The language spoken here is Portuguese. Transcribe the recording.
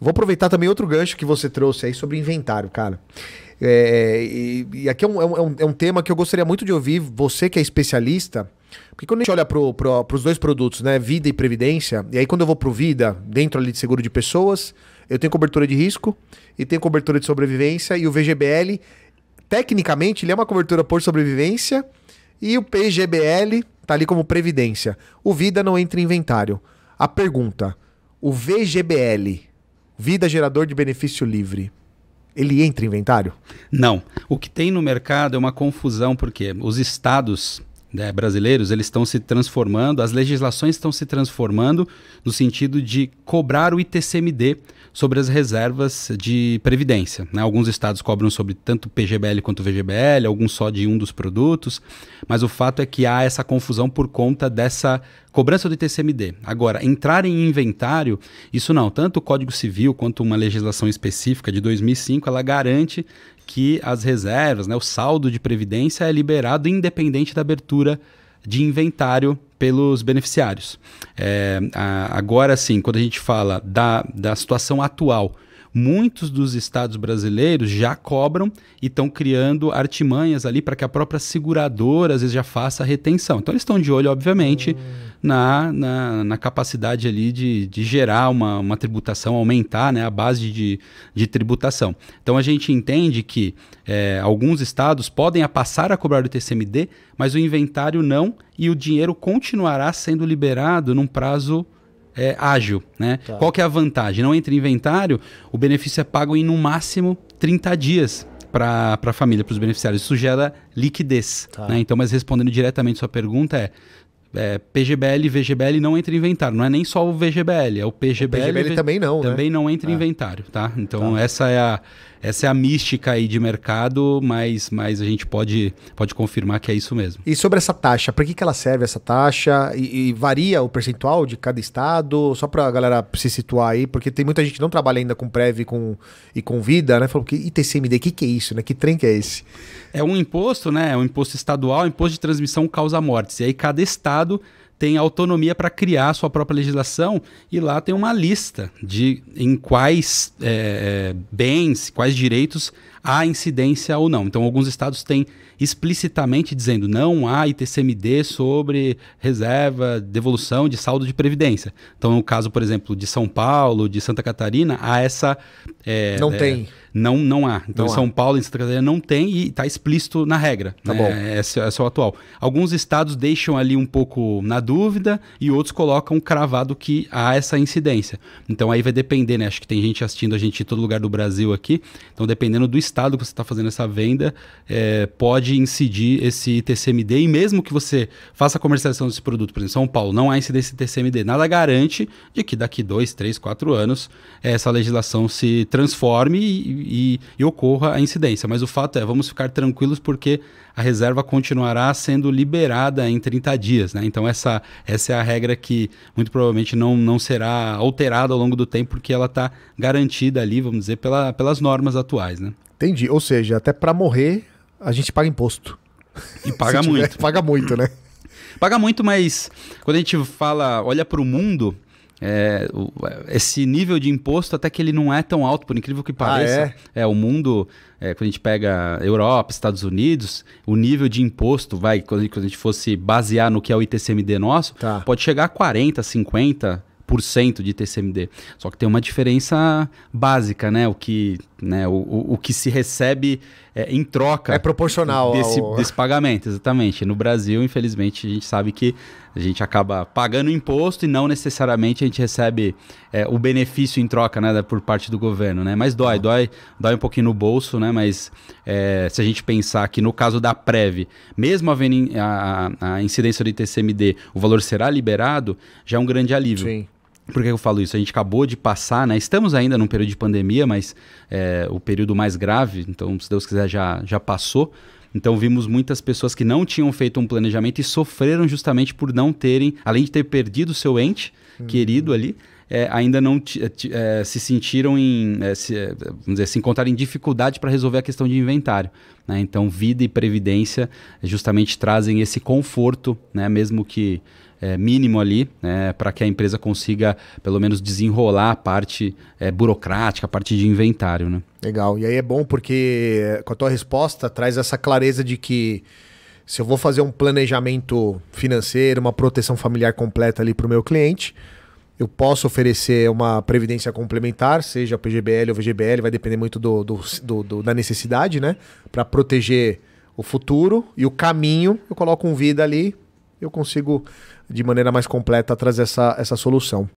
Vou aproveitar também outro gancho que você trouxe aí sobre inventário, cara. É, e, e, aqui é um, é, um, é um, é tema que eu gostaria muito de ouvir, você que é especialista, porque quando a gente olha para pro, dois produtos, né, vida e previdência, e aí quando eu vou o vida, dentro ali de seguro de pessoas, eu tenho cobertura de risco e tenho cobertura de sobrevivência e o VGBL, tecnicamente, ele é uma cobertura por sobrevivência e o PGBL tá ali como previdência. O vida não entra em inventário. A pergunta, o VGBL Vida é gerador de benefício livre. Ele entra em inventário? Não. O que tem no mercado é uma confusão, porque os estados né, brasileiros eles estão se transformando, as legislações estão se transformando no sentido de cobrar o ITCMD sobre as reservas de previdência. Né? Alguns estados cobram sobre tanto PGBL quanto VGBL, alguns só de um dos produtos, mas o fato é que há essa confusão por conta dessa Cobrança do ITCMD. Agora, entrar em inventário, isso não. Tanto o Código Civil quanto uma legislação específica de 2005, ela garante que as reservas, né, o saldo de previdência é liberado independente da abertura de inventário pelos beneficiários. É, a, agora sim, quando a gente fala da, da situação atual muitos dos estados brasileiros já cobram e estão criando artimanhas ali para que a própria seguradora, às vezes, já faça a retenção. Então, eles estão de olho, obviamente, hum. na, na, na, capacidade ali de, de gerar uma, uma tributação, aumentar né, a base de, de tributação. Então, a gente entende que é, alguns estados podem passar a cobrar o TCMD, mas o inventário não e o dinheiro continuará sendo liberado num prazo é, ágil, né? Tá. Qual que é a vantagem? Não entra em inventário, o benefício é pago em no máximo 30 dias para a família, para os beneficiários. Isso gera liquidez. Tá. Né? Então, mas respondendo diretamente sua pergunta é, é, PGBL VGBL não entra em inventário. Não é nem só o VGBL, é o PGBL. O PGBL v... também não, né? Também né? não entra em ah. inventário, tá? Então, tá. essa é a, essa é a mística aí de mercado, mas, mas a gente pode, pode confirmar que é isso mesmo. E sobre essa taxa, para que, que ela serve essa taxa? E, e varia o percentual de cada estado? Só para a galera se situar aí, porque tem muita gente que não trabalha ainda com PREV e com, e com vida, né? Falou que ITCMD, o que, que é isso, né? Que trem que é esse? É um imposto, né? É um imposto estadual, imposto de transmissão causa mortes. E aí cada estado tem autonomia para criar sua própria legislação e lá tem uma lista de em quais é, é bens, quais direitos há incidência ou não. Então, alguns estados têm explicitamente dizendo não há ITCMD sobre reserva, devolução de saldo de previdência. Então, no caso, por exemplo, de São Paulo, de Santa Catarina, há essa. É, não é, tem. Não, não há. Então, não em São há. Paulo e Santa Catarina não tem e está explícito na regra. Tá né? bom. Esse, é, esse é o atual. Alguns estados deixam ali um pouco na dúvida e outros colocam cravado que há essa incidência. Então, aí vai depender, né? Acho que tem gente assistindo a gente em todo lugar do Brasil aqui. Então, dependendo do estado estado que você está fazendo essa venda é, pode incidir esse TCMD. E mesmo que você faça a comercialização desse produto, por exemplo, São Paulo, não há incidência de TCMD, nada garante de que daqui dois, três, quatro anos é, essa legislação se transforme e, e, e ocorra a incidência. Mas o fato é, vamos ficar tranquilos porque a reserva continuará sendo liberada em 30 dias. Né? Então, essa, essa é a regra que muito provavelmente não, não será alterada ao longo do tempo, porque ela está garantida ali, vamos dizer, pela, pelas normas atuais. Né? Entendi. Ou seja, até para morrer, a gente paga imposto. E paga tiver, muito. Paga muito, né? Paga muito, mas quando a gente fala, olha para o mundo, é, esse nível de imposto até que ele não é tão alto, por incrível que pareça. Ah, é? é? o mundo, é, quando a gente pega Europa, Estados Unidos, o nível de imposto, vai, quando a gente fosse basear no que é o ITCMD nosso, tá. pode chegar a 40, 50, 5% de TCMD. Só que tem uma diferença básica, né? O que, né? O, o, o que se recebe é, em troca. É proporcional. Desse, ao... desse pagamento, exatamente. No Brasil, infelizmente, a gente sabe que a gente acaba pagando imposto e não necessariamente a gente recebe é, o benefício em troca né, por parte do governo, né? Mas dói, dói, dói um pouquinho no bolso, né? Mas é, se a gente pensar que no caso da Prev, mesmo havendo a, a, incidência do TCMd, o valor será liberado, já é um grande alívio. Sim. Por que eu falo isso? A gente acabou de passar, né? Estamos ainda num período de pandemia, mas é, o período mais grave, então, se Deus quiser, já, já passou. Então vimos muitas pessoas que não tinham feito um planejamento e sofreram justamente por não terem, além de ter perdido seu ente uhum. querido ali, é, ainda não é, é, se sentiram em, é, se, é, vamos dizer, se encontraram em dificuldade para resolver a questão de inventário. Né? Então vida e previdência justamente trazem esse conforto, né? mesmo que é, mínimo ali, né, para que a empresa consiga pelo menos desenrolar a parte é, burocrática, a parte de inventário. Né? Legal. E aí é bom porque com a tua resposta traz essa clareza de que se eu vou fazer um planejamento financeiro, uma proteção familiar completa ali para o meu cliente, eu posso oferecer uma previdência complementar, seja PGBL ou VGBL, vai depender muito do, do, do, do da necessidade, né? Para proteger o futuro e o caminho, eu coloco um vida ali eu consigo, de maneira mais completa, trazer essa, essa solução.